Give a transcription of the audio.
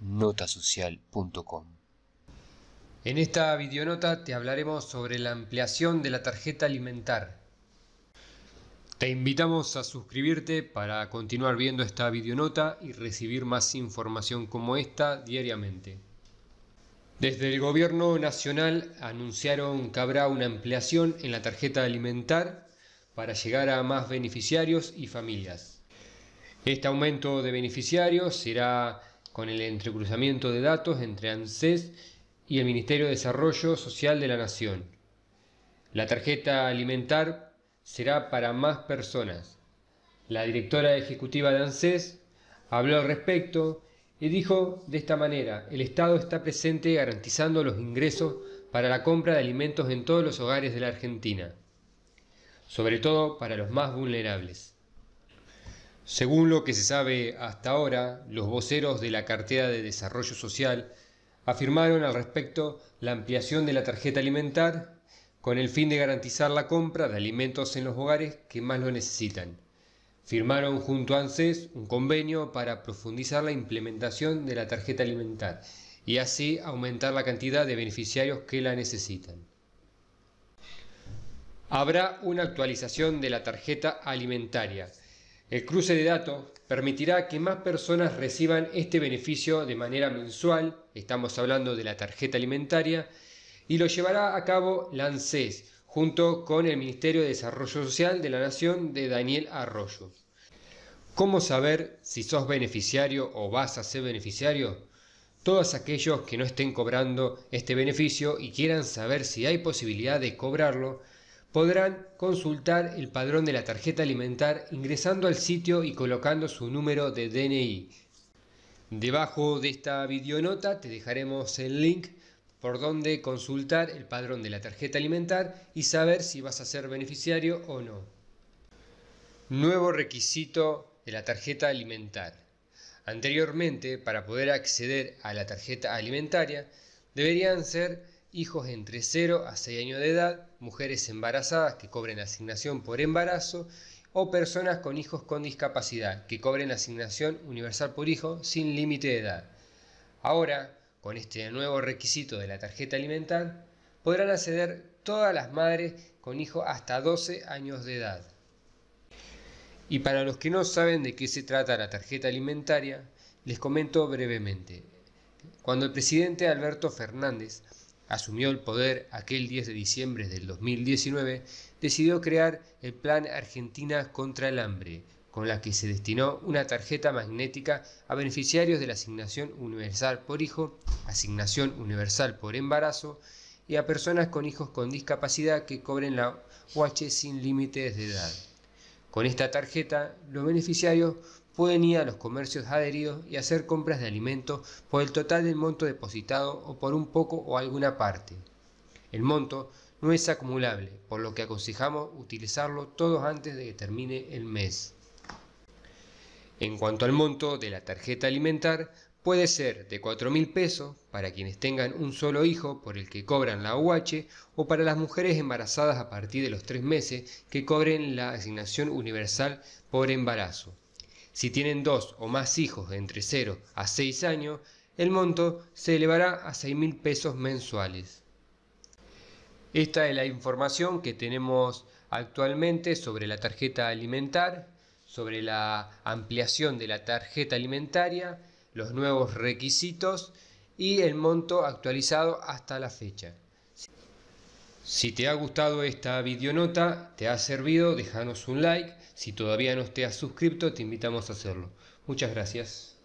notasocial.com. En esta videonota te hablaremos sobre la ampliación de la tarjeta alimentar. Te invitamos a suscribirte para continuar viendo esta videonota y recibir más información como esta diariamente. Desde el Gobierno Nacional anunciaron que habrá una ampliación en la tarjeta alimentar para llegar a más beneficiarios y familias. Este aumento de beneficiarios será con el entrecruzamiento de datos entre ANSES y el Ministerio de Desarrollo Social de la Nación. La tarjeta alimentar será para más personas. La directora ejecutiva de ANSES habló al respecto y dijo de esta manera, el Estado está presente garantizando los ingresos para la compra de alimentos en todos los hogares de la Argentina, sobre todo para los más vulnerables. Según lo que se sabe hasta ahora, los voceros de la cartera de Desarrollo Social afirmaron al respecto la ampliación de la tarjeta alimentar con el fin de garantizar la compra de alimentos en los hogares que más lo necesitan. Firmaron junto a ANSES un convenio para profundizar la implementación de la tarjeta alimentar y así aumentar la cantidad de beneficiarios que la necesitan. Habrá una actualización de la tarjeta alimentaria el cruce de datos permitirá que más personas reciban este beneficio de manera mensual, estamos hablando de la tarjeta alimentaria, y lo llevará a cabo LANSES junto con el Ministerio de Desarrollo Social de la Nación de Daniel Arroyo. ¿Cómo saber si sos beneficiario o vas a ser beneficiario? Todos aquellos que no estén cobrando este beneficio y quieran saber si hay posibilidad de cobrarlo, podrán consultar el padrón de la tarjeta alimentar ingresando al sitio y colocando su número de DNI. Debajo de esta videonota te dejaremos el link por donde consultar el padrón de la tarjeta alimentar y saber si vas a ser beneficiario o no. Nuevo requisito de la tarjeta alimentar. Anteriormente, para poder acceder a la tarjeta alimentaria, deberían ser hijos entre 0 a 6 años de edad, mujeres embarazadas que cobren asignación por embarazo o personas con hijos con discapacidad que cobren asignación universal por hijo sin límite de edad. Ahora, con este nuevo requisito de la tarjeta alimentar, podrán acceder todas las madres con hijos hasta 12 años de edad. Y para los que no saben de qué se trata la tarjeta alimentaria, les comento brevemente. Cuando el presidente Alberto Fernández asumió el poder aquel 10 de diciembre del 2019, decidió crear el Plan Argentina contra el Hambre, con la que se destinó una tarjeta magnética a beneficiarios de la asignación universal por hijo, asignación universal por embarazo y a personas con hijos con discapacidad que cobren la UH sin límites de edad. Con esta tarjeta, los beneficiarios pueden ir a los comercios adheridos y hacer compras de alimentos por el total del monto depositado o por un poco o alguna parte. El monto no es acumulable, por lo que aconsejamos utilizarlo todos antes de que termine el mes. En cuanto al monto de la tarjeta alimentar, puede ser de 4.000 mil pesos para quienes tengan un solo hijo por el que cobran la UH o para las mujeres embarazadas a partir de los 3 meses que cobren la asignación universal por embarazo. Si tienen dos o más hijos entre 0 a 6 años, el monto se elevará a 6 mil pesos mensuales. Esta es la información que tenemos actualmente sobre la tarjeta alimentar, sobre la ampliación de la tarjeta alimentaria, los nuevos requisitos y el monto actualizado hasta la fecha. Si te ha gustado esta videonota, te ha servido, déjanos un like si todavía no te has suscrito, te invitamos a hacerlo. Muchas gracias.